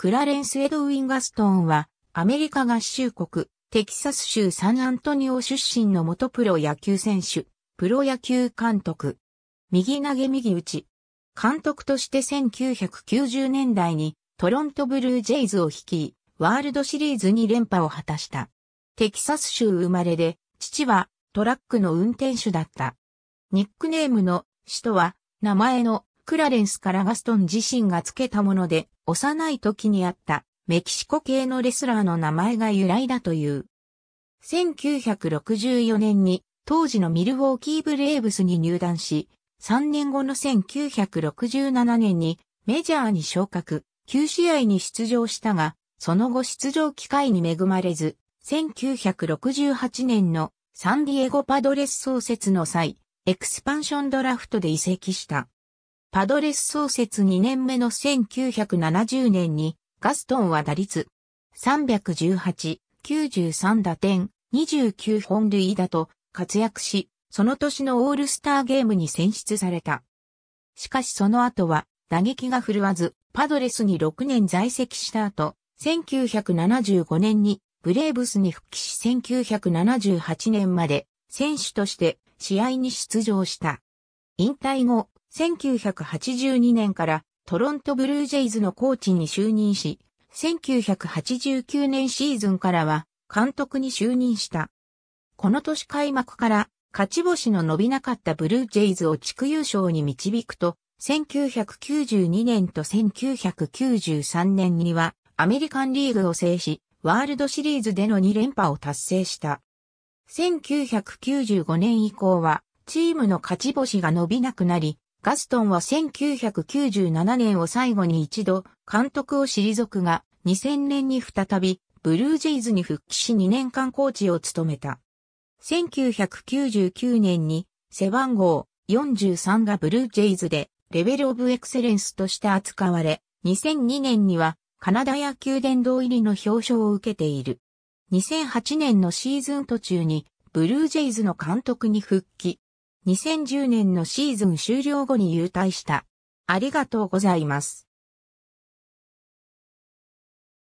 クラレンス・エドウィン・ガストンは、アメリカ合衆国、テキサス州サンアントニオ出身の元プロ野球選手、プロ野球監督。右投げ右打ち。監督として1990年代にトロントブルージェイズを率い、ワールドシリーズに連覇を果たした。テキサス州生まれで、父はトラックの運転手だった。ニックネームの首都は名前のクラレンスからガストン自身が付けたもので、幼い時にあったメキシコ系のレスラーの名前が由来だという。1964年に当時のミルウォーキーブレーブスに入団し、3年後の1967年にメジャーに昇格、9試合に出場したが、その後出場機会に恵まれず、1968年のサンディエゴパドレス創設の際、エクスパンションドラフトで移籍した。パドレス創設2年目の1970年に、ガストンは打率318、93打点、29本塁打と活躍し、その年のオールスターゲームに選出された。しかしその後は打撃が振るわず、パドレスに6年在籍した後、1975年にブレーブスに復帰し1978年まで選手として試合に出場した。引退後、1982年からトロントブルージェイズのコーチに就任し、1989年シーズンからは監督に就任した。この年開幕から勝ち星の伸びなかったブルージェイズを地区優勝に導くと、1992年と1993年にはアメリカンリーグを制し、ワールドシリーズでの2連覇を達成した。1995年以降はチームの勝ち星が伸びなくなり、ガストンは1997年を最後に一度監督を退くが、2000年に再びブルージェイズに復帰し2年間コーチを務めた。1999年に背番号43がブルージェイズでレベルオブエクセレンスとして扱われ、2002年にはカナダ野球殿堂入りの表彰を受けている。2008年のシーズン途中にブルージェイズの監督に復帰。2010年のシーズン終了後に勇退した。ありがとうございます。